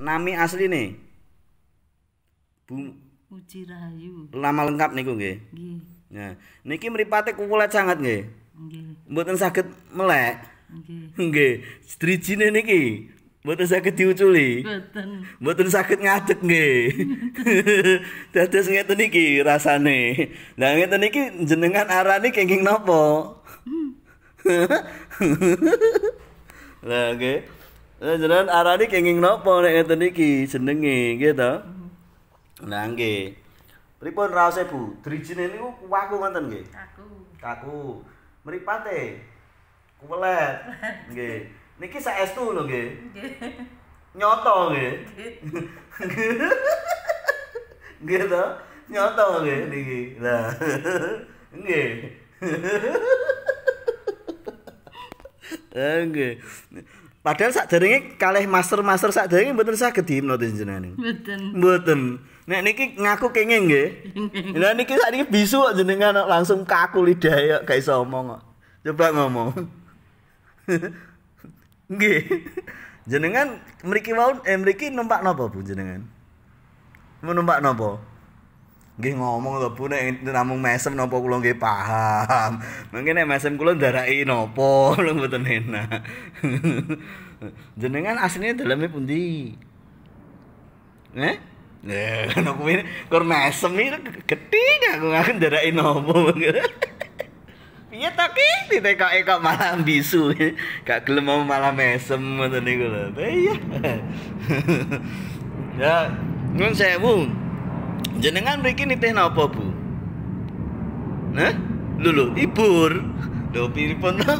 Nami asli nih. Bu Puji Rahayu. Lama lengkap niku nggih. Nggih. Nah, niki mripate kuwulat sangat nggih. Nggih. Mboten saged melek. Nggih. Nggih. Drijine niki mboten saged diuculi. Mboten. Mboten saged ngadeg nggih. Dados ngeten niki rasane. Lah ngeten niki jenengan arani kenging napa? Lah nggih. Lah jenengan arani kenging nopo, nek niki, iki jenenge nggih to? Nah nggih. Pripun raose Bu? Drijine niku kuwaku ngoten nggih. Kaku. Kaku. Mripate. Kuwelet. Nggih. Niki saestu lho nggih. Nggih. Nyoto nggih. Nggih to? Nyoto nggih niki. Lah. Nggih. Eh, nggih. Padahal sak derenge kalih master-master sak betul mboten ke dihipnotis jenengan. Betul. Betul. Nek niki ngaku kenging nggih. Lah niki niki bisu kok jenengan langsung kaku lidah ya gak iso omong kok. Coba ngomong. Nggih. jenengan mriki wau eh mriki numpak napa Bu jenengan? menumpak nopo. Gue ngomong lho Bu nek namung mesem nopo kulo gue paham. Mungkin nek mesem darah ndaraki nopo, kula mboten enak. Jenengan dalamnya pun pundi? Eh? Ya, kan aku ini kur mesem ini nggak aku aku ndaraki nopo. Iya tak di TKE kok malah bisu Gak gelem mau malam mesem Ngoten niku kulo. Iya Ya saya sewu jenengan mriki nitih napa Bu Nah lulu ibur lho piripun to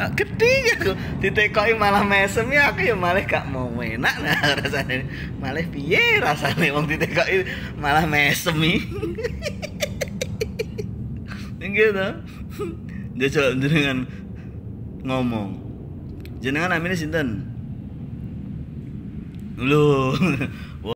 gede aku ya, ditekoki malah mesem ya aku ya malah gak mau enak nah rasanya, malah piye rasane wong ditekoki malah mesem iki to jajal jenengan ngomong jenengan amine sinten lho